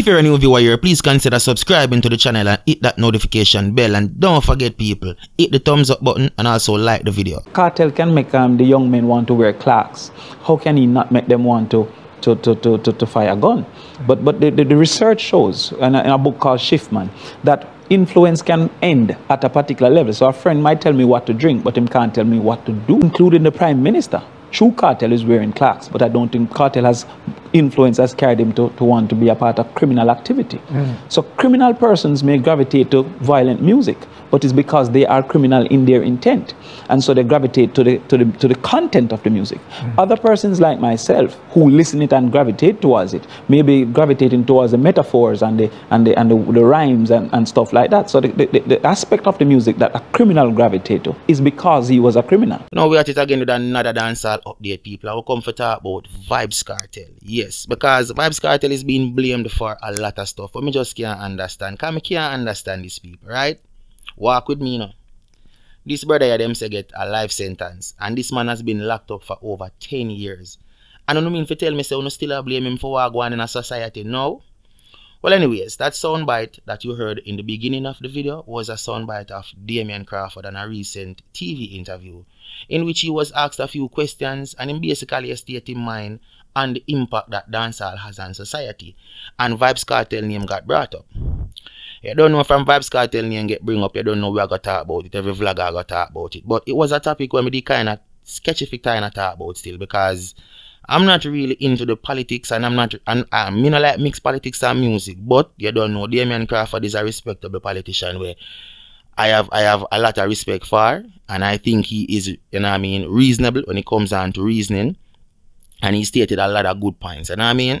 If you're a new viewer here, please consider subscribing to the channel and hit that notification bell. And don't forget people, hit the thumbs up button and also like the video. Cartel can make um, the young men want to wear clocks. How can he not make them want to to, to, to, to, to fire a gun. But, but the, the, the research shows, in a, in a, book called Shiftman, that influence can end at a particular level. So a friend might tell me what to drink, but him can't tell me what to do, including the prime minister. True cartel is wearing clocks, but I don't think cartel has influence has carried him to, to want to be a part of criminal activity. Mm. So criminal persons may gravitate to violent music, but it's because they are criminal in their intent. And so they gravitate to the, to the, to the content of the music. Mm. Other persons like myself who listen it and gravitate towards it, maybe gravitating towards the metaphors and the, and the, and the, the rhymes and, and stuff like that. So the, the, the, aspect of the music that a criminal gravitate to is because he was a criminal. Now we are at it again with another dancer update people. I will come for talk about Vibes Cartel. Yes, because Vibes Cartel is being blamed for a lot of stuff. But me just can't understand. Can I can't understand these people, right? Walk with me now. This brother here, them say get a life sentence. And this man has been locked up for over 10 years. And I don't mean to tell me, say, you still blame him for what going in a society now? Well, anyways, that soundbite that you heard in the beginning of the video was a soundbite of Damien Crawford on a recent TV interview in which he was asked a few questions and in basically stating mine and the impact that dancehall has on society. And Vibes Cartel name got brought up. You don't know from Vibes Cartel name get bring up, you don't know where I got talk about it, every vlogger going talk about it. But it was a topic when we did kind of sketchy thing to talk about still because I'm not really into the politics and I'm not and I uh, mean I like mix politics and music, but you don't know Damien Crawford is a respectable politician where I have I have a lot of respect for and I think he is you know I mean reasonable when it comes down to reasoning and he stated a lot of good points, you know I mean?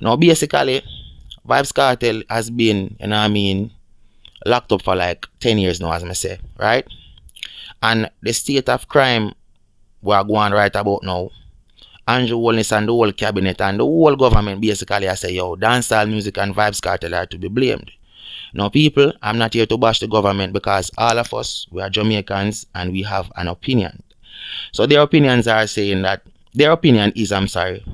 Now basically Vibes Cartel has been, you know I mean, locked up for like ten years now as I say, right? And the state of crime we are going right about now and the whole and the whole cabinet and the whole government basically I say, yo, dancehall music and vibes cartel are to be blamed. Now, people, I'm not here to bash the government because all of us, we are Jamaicans and we have an opinion. So their opinions are saying that, their opinion is, I'm sorry,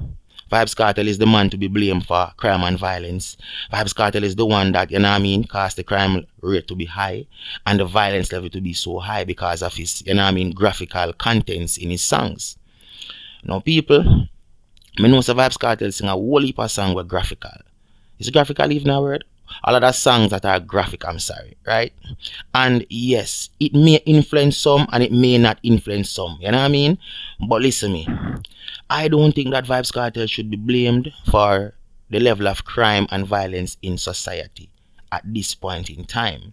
Vibes Cartel is the man to be blamed for crime and violence. Vibes Cartel is the one that, you know what I mean, caused the crime rate to be high and the violence level to be so high because of his, you know what I mean, graphical contents in his songs. Now, people, me know Survivors Cartel sing a whole heap of songs were graphical. Is graphical even a word? All of the songs that are graphic, I'm sorry, right? And yes, it may influence some and it may not influence some, you know what I mean? But listen me, I don't think that Vibes Cartel should be blamed for the level of crime and violence in society at this point in time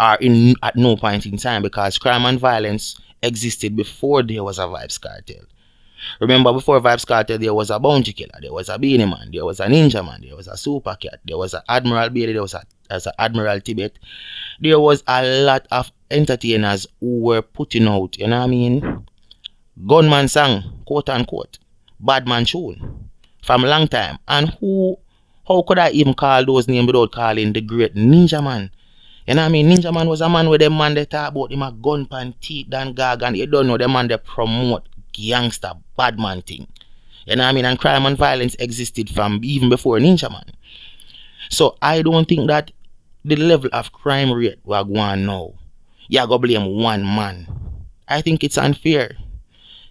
or in at no point in time because crime and violence existed before there was a vibes cartel Remember before Vibes Cartel, there was a bounty killer, there was a beanie man, there was a ninja man, there was a super cat, there was an Admiral Bailey, there was a as an Admiral Tibet. There was a lot of entertainers who were putting out, you know what I mean? Gunman song, quote unquote, Badman tune from a long time. And who how could I even call those names without calling the great ninja man? You know what I mean? Ninja Man was a man where them man they talk about him a gun pan teeth than gag and you don't know the man they promote gangster, bad man thing. You know what I mean? And crime and violence existed from even before Ninja Man. So I don't think that the level of crime rate we are going now, you go blame one man. I think it's unfair.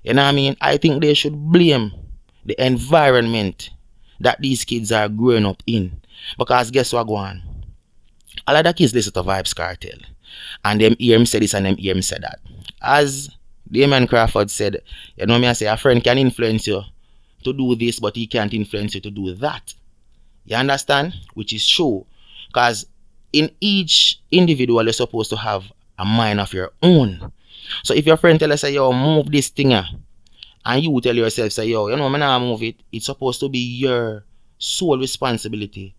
You know what I mean? I think they should blame the environment that these kids are growing up in. Because guess what, go A lot of kids listen to Vibes Cartel. And them hear him say this and them hear him say that. As Damon Crawford said, You know me, I say a friend can influence you to do this, but he can't influence you to do that. You understand? Which is true. Because in each individual, you're supposed to have a mind of your own. So if your friend tell us, say, yo, move this thing, and you tell yourself, say, yo, you know, I'm not move it, it's supposed to be your sole responsibility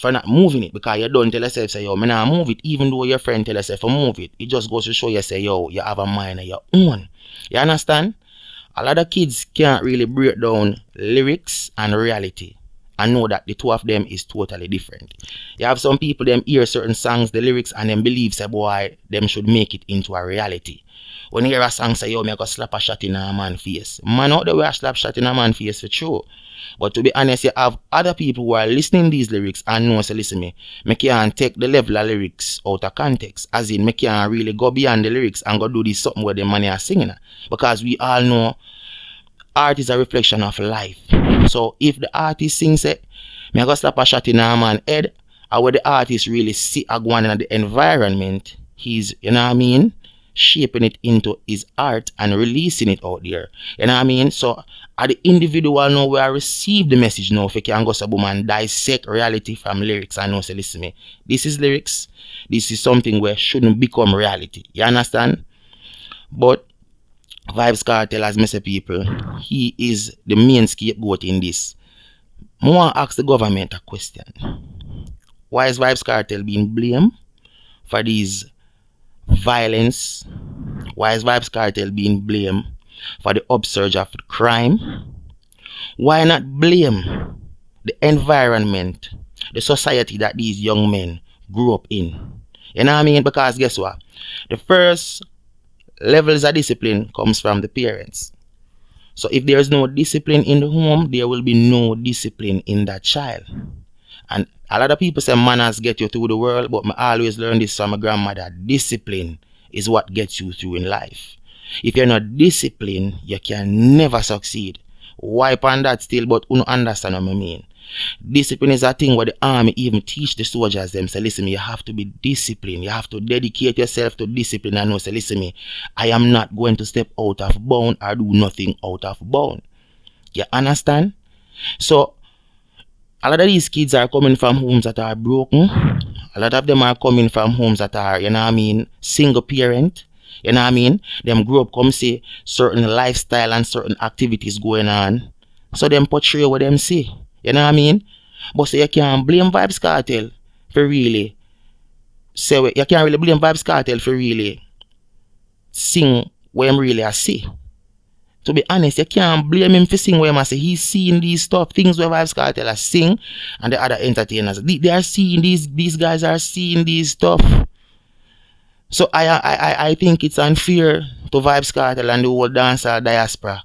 for not moving it because you don't tell yourself, say, yo, man, I move it, even though your friend tell yourself to move it. It just goes to show you, say, yo, you have a mind of your own. You understand? A lot of kids can't really break down lyrics and reality. I know that the two of them is totally different. You have some people, them hear certain songs, the lyrics, and them believe, say, boy, them should make it into a reality when you hear a song say, yo, me I go slap a shot in a man face. Man out the way I slap shot in a man face for sure. But to be honest, you have other people who are listening these lyrics and know, say, listen me, me can't take the level of lyrics out of context. As in, me can't really go beyond the lyrics and go do this something where the money are singing. Because we all know art is a reflection of life. So if the artist sings it, me I go slap a shot in a man head, How where the artist really see a one in the environment, he's, you know what I mean? shaping it into his art and releasing it out there. You know what I mean? So at uh, the individual now where I receive the message now if you can go so boom and dissect reality from lyrics I know say listen me, this is lyrics, this is something where shouldn't become reality. You understand? But Vibes Cartel as Mr. People, he is the main scapegoat in this. More ask the government a question. Why is Vibes Cartel being blamed for these violence, Wise Vibes Cartel being blamed for the upsurge of crime? Why not blame the environment, the society that these young men grew up in? You know what I mean? Because guess what? The first levels of discipline comes from the parents. So if there is no discipline in the home, there will be no discipline in that child. And a lot of people say manners get you through the world, but I always learn this from my grandmother. Discipline is what gets you through in life. If you're not disciplined, you can never succeed. Wipe on that still, but you understand what I mean. Discipline is a thing where the army even teach the soldiers them. Say, listen, me, you have to be disciplined. You have to dedicate yourself to discipline. I know, say, listen, me, I am not going to step out of bound or do nothing out of bound. You understand? So a lot of these kids are coming from homes that are broken. A lot of them are coming from homes that are, you know I mean, single parent. You know I mean? Them grow up come see certain lifestyle and certain activities going on. So them portray what them see. You know I mean? But so you can't blame Vibes Cartel for really. So you can't really blame Vibes Cartel for really sing what them really I see to be honest, you can't blame him for singing where him say he's seeing these stuff, things where Vibes Cartel are sing and the other entertainers. They, they, are seeing these these guys are seeing these stuff. So I I I think it's unfair to Vibes Cartel and the whole dancer diaspora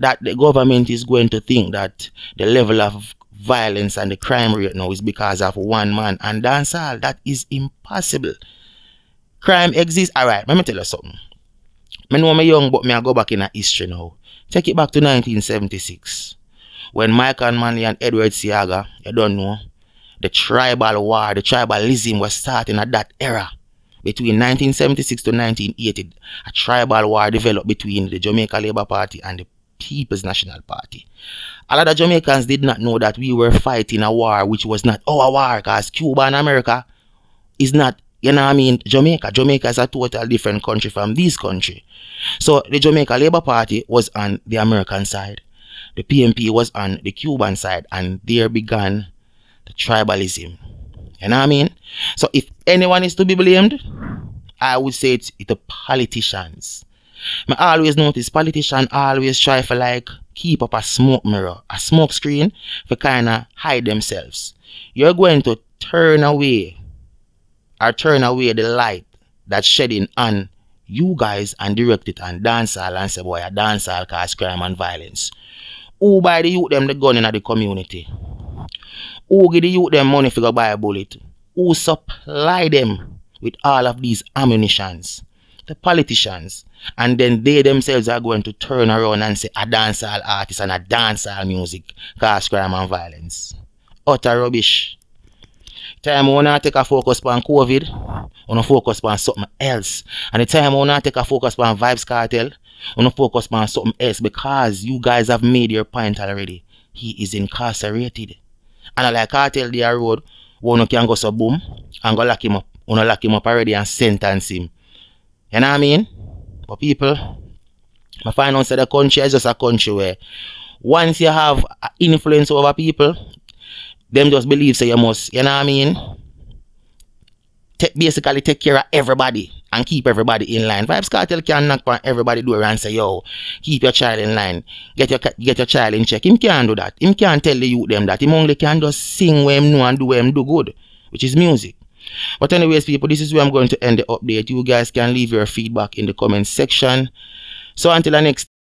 that the government is going to think that the level of violence and the crime rate now is because of one man and dancer. That is impossible. Crime exists. Alright, let me tell you something. Me know me young, but me I go back in a history now. Take it back to 1976. When Michael Manley and Edward Siaga, you don't know, the tribal war, the tribalism was starting at that era. Between 1976 to 1980, a tribal war developed between the Jamaica Labour Party and the People's National Party. A lot of Jamaicans did not know that we were fighting a war which was not our war because Cuba and America is not you know what I mean? Jamaica. Jamaica is a total different country from this country. So the Jamaica Labour Party was on the American side. The PMP was on the Cuban side. And there began the tribalism. You know what I mean? So if anyone is to be blamed, I would say it's, it's the politicians. I always notice politicians always try for like keep up a smoke mirror, a smoke screen for kind of hide themselves. You're going to turn away are turn away the light that's shedding on you guys and direct it on dancehall and say, boy, a dancehall cause crime and violence. Who buy the youth them the gun in the community? Who give the youth them money for go buy a bullet? Who supply them with all of these ammunitions? The politicians. And then they themselves are going to turn around and say, a dancehall artist and a dancehall music cause crime and violence. Utter rubbish time when I take a focus on COVID, I focus on something else. And the time when I take a focus on Vibes Cartel, I focus on something else because you guys have made your point already. He is incarcerated. And like cartel, tell the road, one can go so boom and go lock him up. One lock him up already and sentence him. You know what I mean? But people, my finance out the country is just a country where once you have influence over people, them just believe say you must, you know what I mean? Take, basically take care of everybody and keep everybody in line. Vibes Cartel can knock on everybody door and say, yo, keep your child in line. Get your get your child in check. Him can't do that. Him can't tell the youth them that. Him only can just sing where him know and do where him do good, which is music. But anyways, people, this is where I'm going to end the update. You guys can leave your feedback in the comment section. So until the next